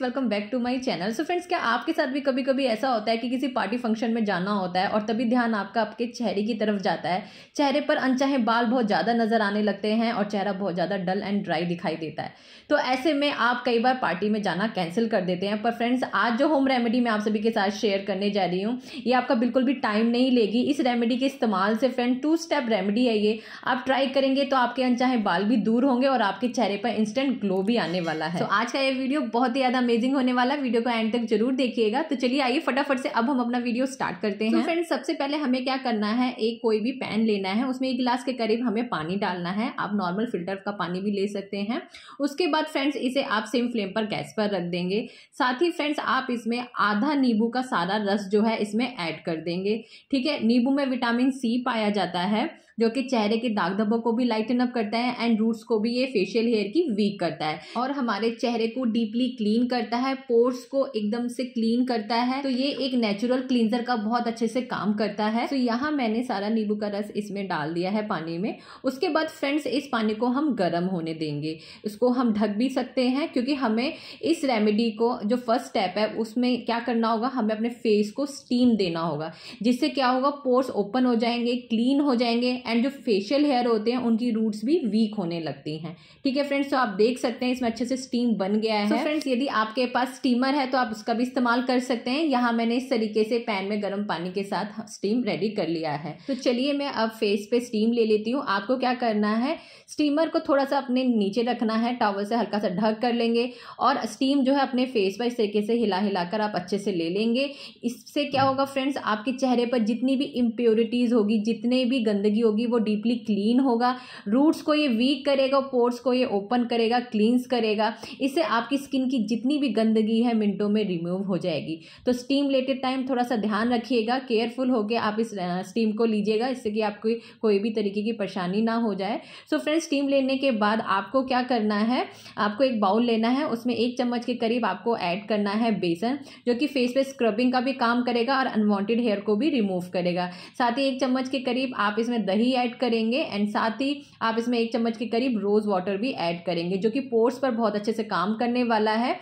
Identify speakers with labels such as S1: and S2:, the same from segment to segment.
S1: friends welcome back to my channel so friends क्या आपके साथ भी कभी कभी ऐसा होता है कि किसी पार्टी फंक्शन में जाना होता है और तभी ध्यान आपका आपके चेहरे की तरफ जाता है चेहरे पर अनचाहे बाल बहुत ज़्यादा नज़र आने लगते हैं और चेहरा बहुत ज़्यादा डल एंड ड्राई दिखाई देता है तो ऐसे में आप कई बार पार्टी में जाना कैंसिल कर देते हैं पर फ्रेंड्स आज जो होम रेमेडी मैं आप सभी के साथ शेयर करने जा रही हूँ ये आपका बिल्कुल भी टाइम नहीं लेगी इस रेमेडी के इस्तेमाल से फ्रेंड टू स्टेप रेमेडी है ये आप ट्राई करेंगे तो आपके अनचाहे बाल भी दूर होंगे और आपके चेहरे पर इंस्टेंट ग्लो भी आने वाला है तो आज का ये वीडियो बहुत ही ज़्यादा अमेजिंग होने वाला वीडियो को एंड तक जरूर देखिएगा तो चलिए आइए फटाफट से अब हम अपना वीडियो स्टार्ट करते तो हैं फ्रेंड so सबसे पहले हमें क्या करना है एक कोई भी पैन लेना है उसमें एक गिलास के करीब हमें पानी डालना है आप नॉर्मल फिल्टर का पानी भी ले सकते हैं उसके बाद फ्रेंड्स इसे आप सेम फ्लेम पर गैस पर रख देंगे साथ ही फ्रेंड्स आप इसमें आधा नींबू का सारा रस जो है इसमें ऐड कर देंगे ठीक है नींबू में विटामिन सी पाया जाता है जो कि चेहरे के दाग धब्बों को भी लाइटन अप करता है एंड रूट्स को भी ये फेशियल हेयर की वीक करता है और हमारे चेहरे को डीपली क्लीन करता है पोर्स को एकदम से क्लीन करता है तो ये एक नेचुरल क्लींजर का बहुत अच्छे से काम करता है तो यहाँ मैंने सारा नींबू का रस इसमें डाल दिया है पानी में उसके बाद फ्रेंड्स इस पानी को हम गर्म होने देंगे इसको हम ढक भी सकते हैं क्योंकि हमें इस रेमेडी को जो फर्स्ट स्टेप है उसमें क्या करना होगा हमें अपने फेस को स्टीम देना होगा जिससे क्या होगा पोर्स ओपन हो जाएंगे क्लीन हो जाएंगे एंड जो फेशियल हेयर होते हैं उनकी रूट्स भी वीक होने लगती हैं ठीक है फ्रेंड्स तो आप देख सकते हैं इसमें अच्छे से स्टीम बन गया है फ्रेंड्स so यदि आपके पास स्टीमर है तो आप उसका भी इस्तेमाल कर सकते हैं यहाँ मैंने इस तरीके से पैन में गर्म पानी के साथ स्टीम रेडी कर लिया है तो चलिए मैं अब फेस पे स्टीम ले लेती हूँ आपको क्या करना है स्टीमर को थोड़ा सा अपने नीचे रखना है टावर से हल्का सा ढक कर लेंगे और स्टीम जो है अपने फेस पर इस तरीके से हिला हिला कर आप अच्छे से ले लेंगे इससे क्या होगा फ्रेंड्स आपके चेहरे पर जितनी भी इम्प्योरिटीज़ होगी जितने भी गंदगी होगी वो डीपली क्लीन होगा रूट्स को ये वीक करेगा पोर्ट्स को ये ओपन करेगा क्लींस करेगा इससे आपकी स्किन की जितनी भी गंदगी है मिनटों में रिमूव हो जाएगी तो स्टीम लेटेड टाइम थोड़ा सा ध्यान रखिएगा केयरफुल होकर आप इस स्टीम को लीजिएगा इससे कि आपको कोई भी तरीके की परेशानी ना हो जाए सो फ्रेंड्स स्टीम लेने के बाद आपको क्या करना है आपको एक बाउल लेना है उसमें एक चम्मच के करीब आपको ऐड करना है बेसन जो कि फेस पे स्क्रबिंग का भी काम करेगा और अनवांटेड हेयर को भी रिमूव करेगा साथ ही एक चम्मच के करीब आप इसमें दही दही ऐड करेंगे एंड साथ ही आप इसमें एक चम्मच के करीब रोज़ वाटर भी ऐड करेंगे जो कि पोर्स पर बहुत अच्छे से काम करने वाला है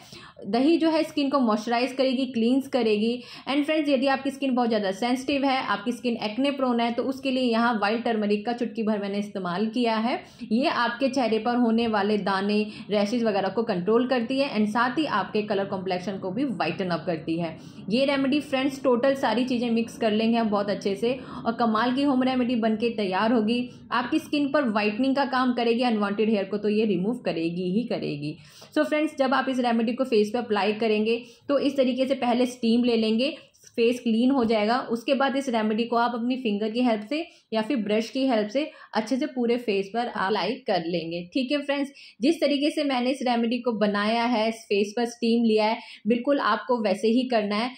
S1: दही जो है स्किन को मॉइस्चराइज करेगी क्लींस करेगी एंड फ्रेंड्स यदि आपकी स्किन बहुत ज़्यादा सेंसिटिव है आपकी स्किन एक्ने प्रोन है तो उसके लिए यहाँ वाइल्ड टर्मरिक का चुटकी भर मैंने इस्तेमाल किया है ये आपके चेहरे पर होने वाले दाने रैशेज वगैरह को कंट्रोल करती है एंड साथ ही आपके कलर कॉम्प्लेक्शन को भी वाइटन अप करती है ये रेमेडी फ्रेंड्स टोटल सारी चीज़ें मिक्स कर लेंगे हम बहुत अच्छे से और कमाल की होम रेमेडी बन के तैयार होगी आपकी स्किन पर वाइटनिंग का काम करेगी अनवॉन्टेड हेयर को तो ये रिमूव करेगी ही करेगी सो so फ्रेंड्स जब आप इस रेमेडी को फेस फेस पे अप्लाई करेंगे तो इस तरीके से पहले स्टीम ले लेंगे फेस क्लीन हो जाएगा उसके बाद इस रेमेडी को आप अपनी फिंगर की हेल्प से या फिर ब्रश की हेल्प से अच्छे से पूरे फेस पर अप्लाई कर लेंगे ठीक है फ्रेंड्स जिस तरीके से मैंने इस रेमेडी को बनाया है इस फेस पर स्टीम लिया है बिल्कुल आपको वैसे ही करना है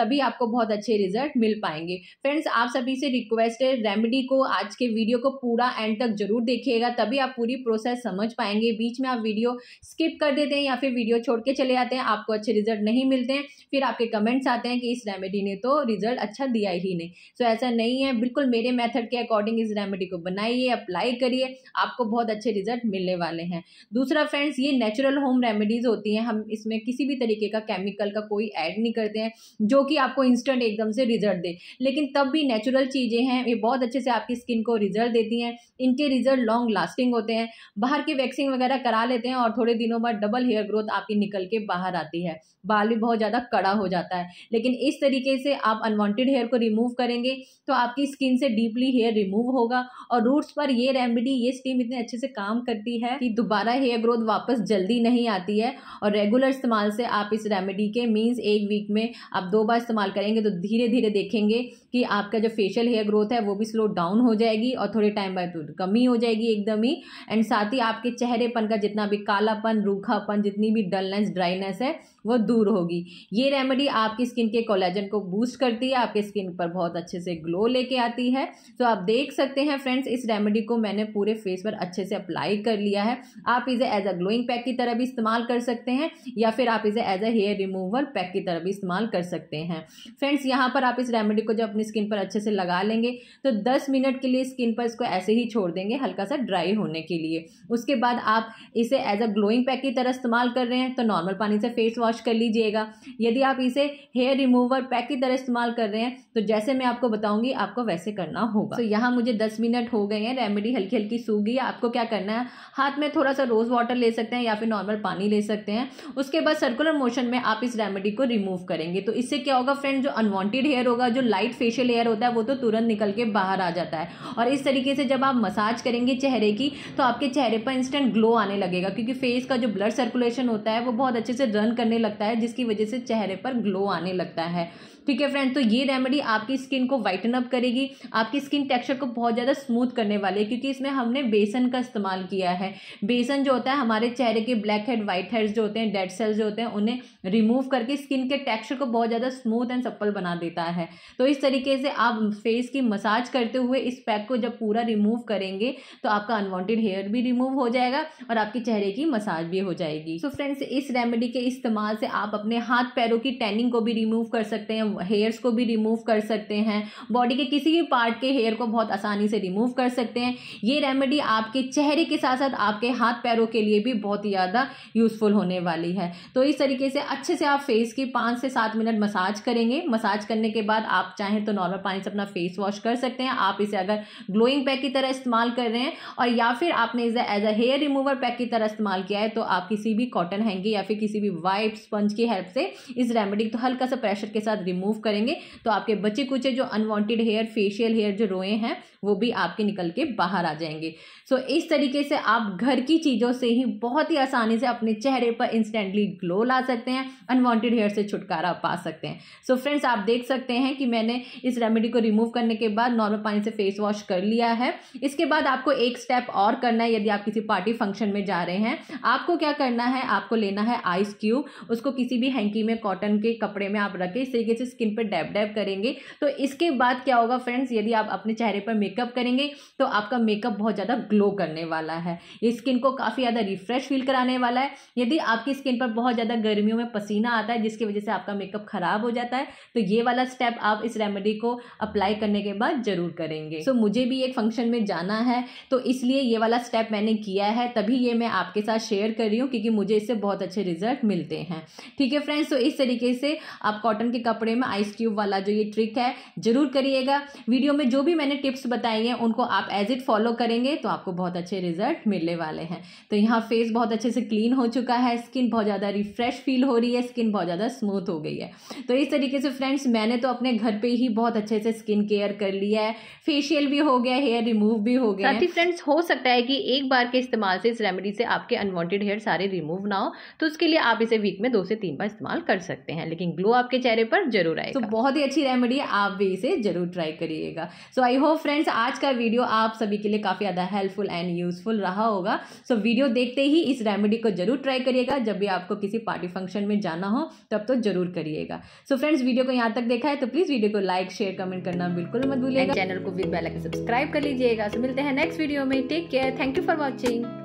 S1: तभी आपको बहुत अच्छे रिजल्ट मिल पाएंगे फ्रेंड्स आप सभी से रिक्वेस्ट है रेमेडी को आज के वीडियो को पूरा एंड तक जरूर देखिएगा तभी आप पूरी प्रोसेस समझ पाएंगे बीच में आप वीडियो स्किप कर देते हैं या फिर वीडियो छोड़ के चले जाते हैं आपको अच्छे रिजल्ट नहीं मिलते हैं फिर आपके कमेंट्स आते हैं कि इस रेमेडी रेमेडी ने तो रिजल्ट अच्छा दिया ही नहीं सो so, ऐसा नहीं है बिल्कुल मेरे मेथड के अकॉर्डिंग इस रेमेडी को बनाइए अप्लाई करिए आपको बहुत अच्छे रिजल्ट मिलने वाले हैं दूसरा फ्रेंड्स ये नेचुरल होम रेमेडीज़ होती हैं हम इसमें किसी भी तरीके का केमिकल का कोई ऐड नहीं करते हैं जो कि आपको इंस्टेंट एकदम से रिजल्ट दे लेकिन तब भी नेचुरल चीज़ें हैं ये बहुत अच्छे से आपकी स्किन को रिजल्ट देती हैं इनके रिजल्ट लॉन्ग लास्टिंग होते हैं बाहर की वैक्सिंग वगैरह करा लेते हैं और थोड़े दिनों बाद डबल हेयर ग्रोथ आपकी निकल के बाहर आती है बाल भी बहुत ज़्यादा कड़ा हो जाता है लेकिन इस तरीके तरीके से आप अनवांटेड हेयर को रिमूव करेंगे तो आपकी स्किन से डीपली हेयर रिमूव होगा और रूट्स पर ये रेमेडी ये स्टीम इतने अच्छे से काम करती है कि दोबारा हेयर ग्रोथ वापस जल्दी नहीं आती है और रेगुलर इस्तेमाल से आप इस रेमेडी के मीन्स एक वीक में आप दो बार इस्तेमाल करेंगे तो धीरे धीरे देखेंगे कि आपका जो फेशियल हेयर ग्रोथ है वो भी स्लो डाउन हो जाएगी और थोड़े टाइम बाद तो कमी हो जाएगी एकदम ही एंड साथ ही आपके चेहरेपन का जितना भी कालापन रूखापन जितनी भी डलनेस ड्राइनेस है वो दूर होगी ये रेमेडी आपकी स्किन के कोलेजन को बूस्ट करती है आपके स्किन पर बहुत अच्छे से ग्लो लेके आती है तो आप देख सकते हैं फ्रेंड्स इस रेमेडी को मैंने पूरे फेस पर अच्छे से अप्लाई कर लिया है आप इसे एज अ ग्लोइंग पैक की तरह भी इस्तेमाल कर सकते हैं या फिर आप इसे as a hair remover pack की तरह भी इस्तेमाल कर सकते हैं फ्रेंड्स यहाँ पर आप इस रेमेडी को जब अपनी स्किन पर अच्छे से लगा लेंगे तो दस मिनट के लिए स्किन पर इसको ऐसे ही छोड़ देंगे हल्का सा ड्राई होने के लिए उसके बाद आप इसे एज अ ग्लोइंग पैक की तरह इस्तेमाल कर रहे हैं तो नॉर्मल पानी से फेस वॉश वॉश कर लीजिएगा यदि आप इसे हेयर रिमूवर पैक की तरह इस्तेमाल कर रहे हैं तो जैसे मैं आपको बताऊंगी आपको वैसे करना होगा तो so, यहाँ मुझे दस मिनट हो गए हैं रेमेडी हल्की हल्की सूगी आपको क्या करना है हाथ में थोड़ा सा रोज़ वाटर ले सकते हैं या फिर नॉर्मल पानी ले सकते हैं उसके बाद सर्कुलर मोशन में आप इस रेमेडी को रिमूव करेंगे तो इससे क्या होगा फ्रेंड जो अनवॉन्टेड हेयर होगा जो लाइट फेशियल हेयर होता है वो तो तुरंत निकल के बाहर आ जाता है और इस तरीके से जब आप मसाज करेंगे चेहरे की तो आपके चेहरे पर इंस्टेंट ग्लो आने लगेगा क्योंकि फेस का जो ब्लड सर्कुलेशन होता है वो बहुत अच्छे से रन करने लगता है जिसकी वजह से चेहरे पर ग्लो आने लगता है ठीक है फ्रेंड तो ये रेमेडी आपकी स्किन को वाइटन अप करेगी आपकी स्किन टेक्सचर को बहुत ज़्यादा स्मूथ करने वाली है क्योंकि इसमें हमने बेसन का इस्तेमाल किया है बेसन जो होता है हमारे चेहरे के ब्लैक हेड वाइट हेड्स जो होते हैं डेड सेल्स जो होते हैं उन्हें रिमूव करके स्किन के टेक्सचर को बहुत ज़्यादा स्मूथ एंड सप्पल बना देता है तो इस तरीके से आप फेस की मसाज करते हुए इस पैक को जब पूरा रिमूव करेंगे तो आपका अनवॉन्टेड हेयर भी रिमूव हो जाएगा और आपके चेहरे की मसाज भी हो जाएगी सो so फ्रेंड्स इस रेमेडी के इस्तेमाल यहाँ से आप अपने हाथ पैरों की टैनिंग को भी रिमूव कर सकते हैं हेयर्स को भी रिमूव कर सकते हैं बॉडी के किसी भी पार्ट के हेयर को बहुत आसानी से रिमूव कर सकते हैं ये रेमेडी आपके चेहरे के साथ साथ आपके हाथ पैरों के लिए भी बहुत ज़्यादा यूज़फुल होने वाली है तो इस तरीके से अच्छे से आप फेस की पाँच से सात मिनट मसाज करेंगे मसाज करने के बाद आप चाहें तो नॉर्मल पानी से अपना फेस वॉश कर सकते हैं आप इसे अगर ग्लोइंग पैक की तरह इस्तेमाल कर रहे हैं और या फिर आपने इसे as a hair remover pack की तरह इस्तेमाल किया है तो आप किसी भी कॉटन हैंगी या फिर किसी भी वाइप वाइट स्पंज की हेल्प से इस रेमेडी को तो हल्का सा प्रेशर के साथ रिमूव करेंगे तो आपके बचे कुचे जो अनवांटेड हेयर फेशियल हेयर जो रोए हैं वो भी आपके निकल के बाहर आ जाएंगे सो so, इस तरीके से आप घर की चीज़ों से ही बहुत ही आसानी से अपने चेहरे पर इंस्टेंटली ग्लो ला सकते हैं अनवांटेड हेयर से छुटकारा पा सकते हैं सो so, फ्रेंड्स आप देख सकते हैं कि मैंने इस रेमेडी को रिमूव करने के बाद नॉर्मल पानी से फेस वॉश कर लिया है इसके बाद आपको एक स्टेप और करना है यदि आप किसी पार्टी फंक्शन में जा रहे हैं आपको क्या करना है आपको लेना है आइस क्यूब उसको किसी भी हैंकी में कॉटन के कपड़े में आप रखें इस तरीके से स्किन पर डैप डैप करेंगे तो इसके बाद क्या होगा फ्रेंड्स यदि आप अपने चेहरे पर मेकअप करेंगे तो आपका मेकअप बहुत ज़्यादा ग्लो करने वाला है ये स्किन को काफ़ी ज़्यादा रिफ्रेश फील कराने वाला है यदि आपकी स्किन पर बहुत ज़्यादा गर्मियों में पसीना आता है जिसकी वजह से आपका मेकअप ख़राब हो जाता है तो ये वाला स्टेप आप इस रेमेडी को अप्लाई करने के बाद ज़रूर करेंगे सो so, मुझे भी एक फंक्शन में जाना है तो इसलिए ये वाला स्टेप मैंने किया है तभी ये मैं आपके साथ शेयर कर रही हूँ क्योंकि मुझे इससे बहुत अच्छे रिजल्ट मिलते हैं हैं ठीक है फ्रेंड्स तो इस तरीके से आप कॉटन के कपड़े में आइस क्यूब वाला जो ये ट्रिक है जरूर करिएगा वीडियो में जो भी मैंने टिप्स बताई हैं उनको आप एज इट फॉलो करेंगे तो आपको बहुत अच्छे रिजल्ट मिलने वाले हैं तो यहाँ फेस बहुत अच्छे से क्लीन हो चुका है स्किन बहुत ज़्यादा रिफ्रेश फील हो रही है स्किन बहुत ज़्यादा स्मूथ हो गई है तो इस तरीके से फ्रेंड्स मैंने तो अपने घर पर ही बहुत अच्छे से स्किन केयर कर लिया है फेशियल भी हो गया हेयर रिमूव भी हो गया साथ फ्रेंड्स हो सकता है कि एक बार के इस्तेमाल से इस रेमेडी से आपके अनवांटेड हेयर सारे रिमूव ना हो तो उसके लिए आप इसे वीक में दो से तीन बार इस्तेमाल कर सकते हैं लेकिन ग्लो आपके चेहरे पर जरूर तो आएगा तो so, बहुत ही अच्छी रेमेडी है आप भी इसे जरूर ट्राई करिएगा सो आई होप फ्रेंड्स आज का वीडियो आप सभी के लिए काफ़ी ज़्यादा हेल्पफुल एंड यूजफुल रहा होगा सो so, वीडियो देखते ही इस रेमेडी को जरूर ट्राई करिएगा जब भी आपको किसी पार्टी फंक्शन में जाना हो तब तो जरूर करिएगा सो फ्रेंड्स वीडियो को यहाँ तक देखा है तो प्लीज़ वीडियो को लाइक शेयर कमेंट करना बिल्कुल मत भूलिएगा चैनल को भी बेल सब्सक्राइब कर लीजिएगा सो मिलते हैं नेक्स्ट वीडियो में take care thank you for watching